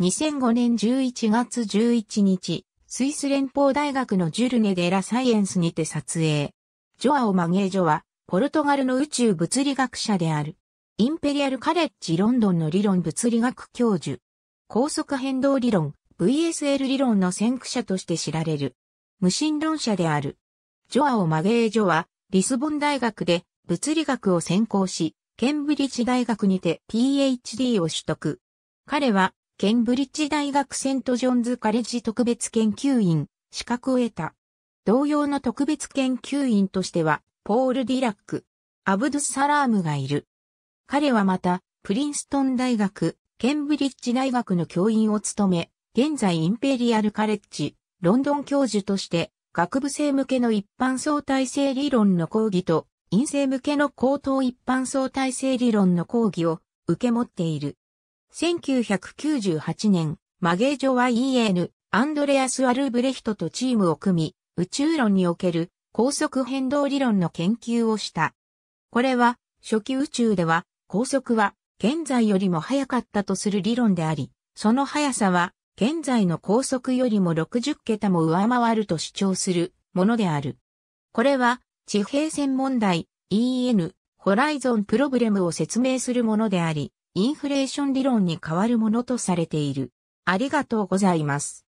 2005年11月11日、スイス連邦大学のジュルネ・デ・ラ・サイエンスにて撮影。ジョアオ・マゲージョは、ポルトガルの宇宙物理学者である。インペリアル・カレッジ・ロンドンの理論物理学教授。高速変動理論、VSL 理論の先駆者として知られる。無神論者である。ジョアオ・マゲージョは、リスボン大学で物理学を専攻し、ケンブリッジ大学にて PhD を取得。彼はケンブリッジ大学セントジョンズカレッジ特別研究員、資格を得た。同様の特別研究員としては、ポール・ディラック、アブドゥ・サラームがいる。彼はまた、プリンストン大学、ケンブリッジ大学の教員を務め、現在インペリアルカレッジ、ロンドン教授として、学部生向けの一般相対性理論の講義と、陰性向けの高等一般相対性理論の講義を受け持っている。1998年、マゲージョは EN、アンドレアス・アルブレヒトとチームを組み、宇宙論における高速変動理論の研究をした。これは、初期宇宙では、高速は現在よりも速かったとする理論であり、その速さは、現在の高速よりも60桁も上回ると主張するものである。これは、地平線問題 EN、ホライゾンプロブレムを説明するものであり、インフレーション理論に変わるものとされている。ありがとうございます。